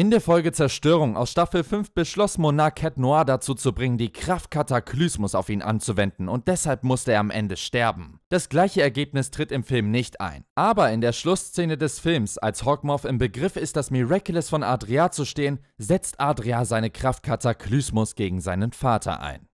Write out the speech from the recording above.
In der Folge Zerstörung aus Staffel 5 beschloss Monarch Cat Noir dazu zu bringen, die Kraft Kataklysmus auf ihn anzuwenden und deshalb musste er am Ende sterben. Das gleiche Ergebnis tritt im Film nicht ein. Aber in der Schlussszene des Films, als Hawkmoth im Begriff ist, das Miraculous von Adria zu stehen, setzt Adria seine Kraft Kataklysmus gegen seinen Vater ein.